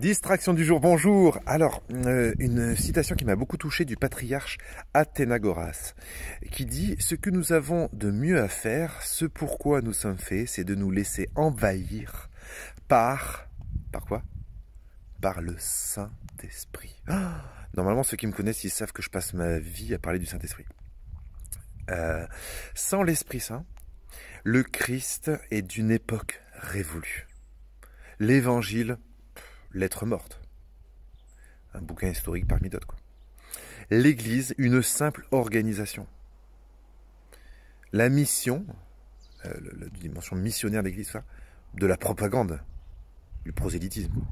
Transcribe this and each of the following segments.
Distraction du jour, bonjour. Alors, euh, une citation qui m'a beaucoup touché du patriarche Athénagoras, qui dit ⁇ Ce que nous avons de mieux à faire, ce pourquoi nous sommes faits, c'est de nous laisser envahir par... Par quoi Par le Saint-Esprit. Ah, normalement, ceux qui me connaissent, ils savent que je passe ma vie à parler du Saint-Esprit. Euh, sans l'Esprit Saint, le Christ est d'une époque révolue. L'Évangile L'être morte. Un bouquin historique parmi d'autres. L'Église, une simple organisation. La mission, euh, la dimension missionnaire de l'Église, de la propagande, du prosélytisme.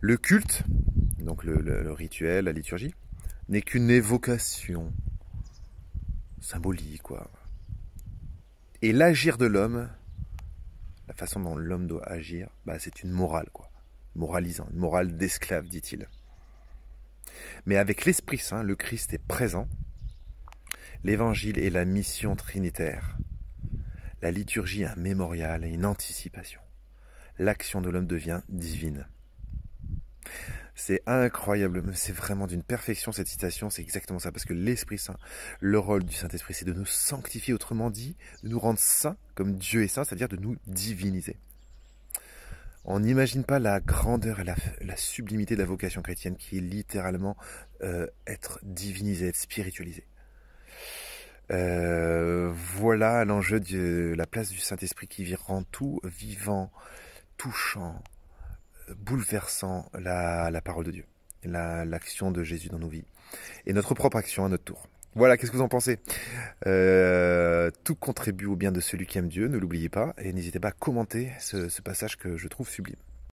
Le culte, donc le, rituel, la liturgie, n'est qu'une évocation symbolique, quoi. Et l'agir de l'homme, la façon dont l'homme doit agir, bah, c'est une morale, quoi moralisant, une morale d'esclave, dit-il. Mais avec l'Esprit Saint, le Christ est présent. L'Évangile est la mission trinitaire. La liturgie est un mémorial et une anticipation. L'action de l'homme devient divine. C'est incroyable, c'est vraiment d'une perfection cette citation, c'est exactement ça, parce que l'Esprit Saint, le rôle du Saint-Esprit, c'est de nous sanctifier, autrement dit, de nous rendre saints comme Dieu est saint, c'est-à-dire de nous diviniser. On n'imagine pas la grandeur et la, sublimité de la vocation chrétienne qui est littéralement euh, être divinisé, être spiritualisé. Euh, voilà l'enjeu de la place du Saint-Esprit qui rend tout vivant, touchant, bouleversant la, parole de Dieu, l'action de Jésus dans nos vies et notre propre action à notre tour. Voilà, qu'est-ce que vous en pensez euh, Tout contribue au bien de celui qui aime Dieu, ne l'oubliez pas, et n'hésitez pas à commenter ce passage que je trouve sublime.